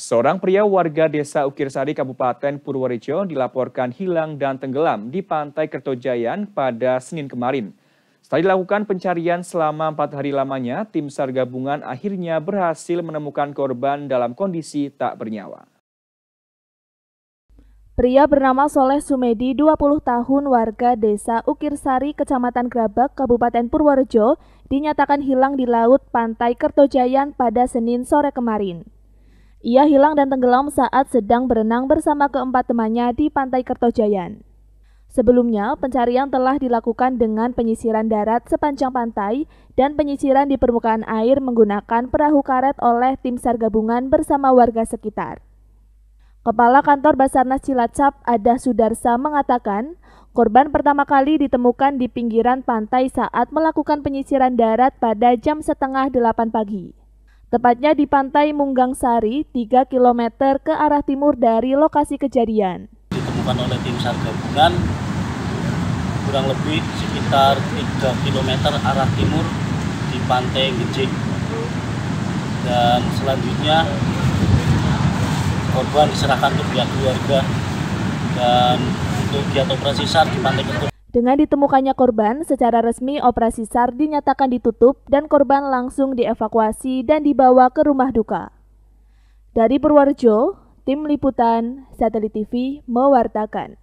Seorang pria warga desa Ukirsari, Kabupaten Purworejo dilaporkan hilang dan tenggelam di pantai Kertojayan pada Senin kemarin. Setelah dilakukan pencarian selama empat hari lamanya, tim SAR gabungan akhirnya berhasil menemukan korban dalam kondisi tak bernyawa. Pria bernama Soleh Sumedi, 20 tahun warga desa Ukirsari, Kecamatan Grabak, Kabupaten Purworejo, dinyatakan hilang di laut Pantai Kertojayan pada Senin sore kemarin. Ia hilang dan tenggelam saat sedang berenang bersama keempat temannya di Pantai Kertojayan. Sebelumnya, pencarian telah dilakukan dengan penyisiran darat sepanjang pantai dan penyisiran di permukaan air menggunakan perahu karet oleh tim SAR gabungan bersama warga sekitar. Kepala Kantor Basarnas Cilacap, Ada Sudarsa, mengatakan korban pertama kali ditemukan di pinggiran pantai saat melakukan penyisiran darat pada jam setengah delapan pagi tepatnya di pantai Munggang Sari, 3 km ke arah timur dari lokasi kejadian. Ditemukan oleh tim SAR gabungan kurang lebih sekitar 3 km arah timur di pantai Gejik. Dan selanjutnya korban diserahkan ke pihak keluarga dan untuk giat operasi SAR di pantai Ketum. Dengan ditemukannya korban, secara resmi operasi SAR dinyatakan ditutup dan korban langsung dievakuasi dan dibawa ke rumah duka. Dari Purworejo, Tim Liputan Satelit TV mewartakan.